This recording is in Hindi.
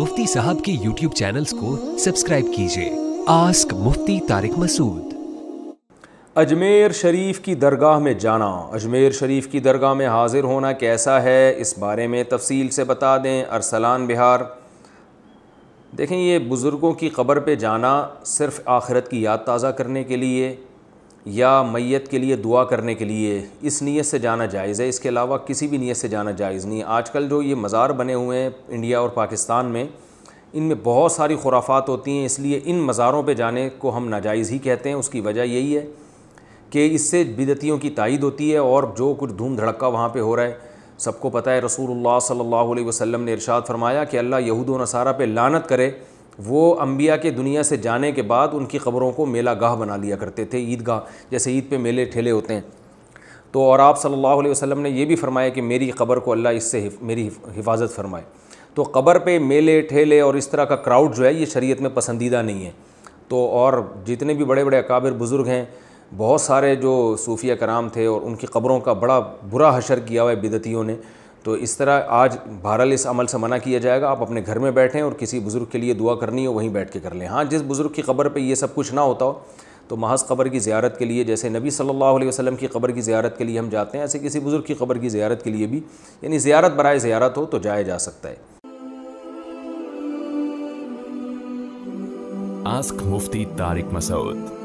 मुफ्ती साहब के यूट्यूब चैनल्स को सब्सक्राइब कीजिए आस्क मुफ्ती तारिक मसूद अजमेर शरीफ की दरगाह में जाना अजमेर शरीफ की दरगाह में हाज़िर होना कैसा है इस बारे में तफसील से बता दें अरसलान बिहार देखें ये बुज़ुर्गों की कब्र पे जाना सिर्फ़ आखिरत की याद ताज़ा करने के लिए या मैत के लिए दुआ करने के लिए इस नीयत से जाना जायज़ है इसके अलावा किसी भी नीयत से जाना जायज़ नहीं आजकल जो ये मज़ार बने हुए हैं इंडिया और पाकिस्तान में इनमें बहुत सारी खुराफात होती हैं इसलिए इन मज़ारों पे जाने को हम नाजायज़ ही कहते हैं उसकी वजह यही है कि इससे बिदतियों की तायद होती है और जो कुछ धूम धड़का वहाँ पर हो रहा है सबको पता है रसूलुल्लाह सल्लल्लाहु अलैहि वसल्लम ने इरशाद फरमाया कि अल्लाह यहूद नसारा पे लानत करे वो अम्बिया के दुनिया से जाने के बाद उनकी ख़बरों को मेला गाह बना लिया करते थे ईदगाह जैसे ईद पे मेले ठेले होते हैं तो और आप सल्लल्लाहु अलैहि वसल्लम ने यह भी फरमाया कि मेरी ख़बर को अल्लाह इससे हिफ, मेरी हिफाजत फरमाए तो क़बर पे मेले ठेले और इस तरह का क्राउड जो है ये शरीयत में पसंदीदा नहीं है तो और जितने भी बड़े बड़े अकाबिर बुज़ुर्ग हैं बहुत सारे जो सूफिया कराम थे और उनकी खबरों का बड़ा बुरा हशर किया हुआ है बिदतियों ने तो इस तरह आज बहरहाल इस अमल से मना किया जाएगा आप अपने घर में बैठें और किसी बुज़ुर्ग के लिए दुआ करनी हो वहीं बैठ के कर लें हाँ जिस बुज़ुर्ग की खबर पर यह सब कुछ ना होता हो तो महज ख़बर की ज़्यारत के लिए जैसे नबी सल्लल्लाहु अलैहि वसल्लम की खबर की ज़्यारत के लिए हम जाते हैं ऐसे किसी बुज़ुर्ग की ख़बर की ज़्यारत के लिए भी यानी ज़्यारत बरए ज़्यारत हो तो जाया जा सकता है आस्क मुफ्ती तारिक मसूद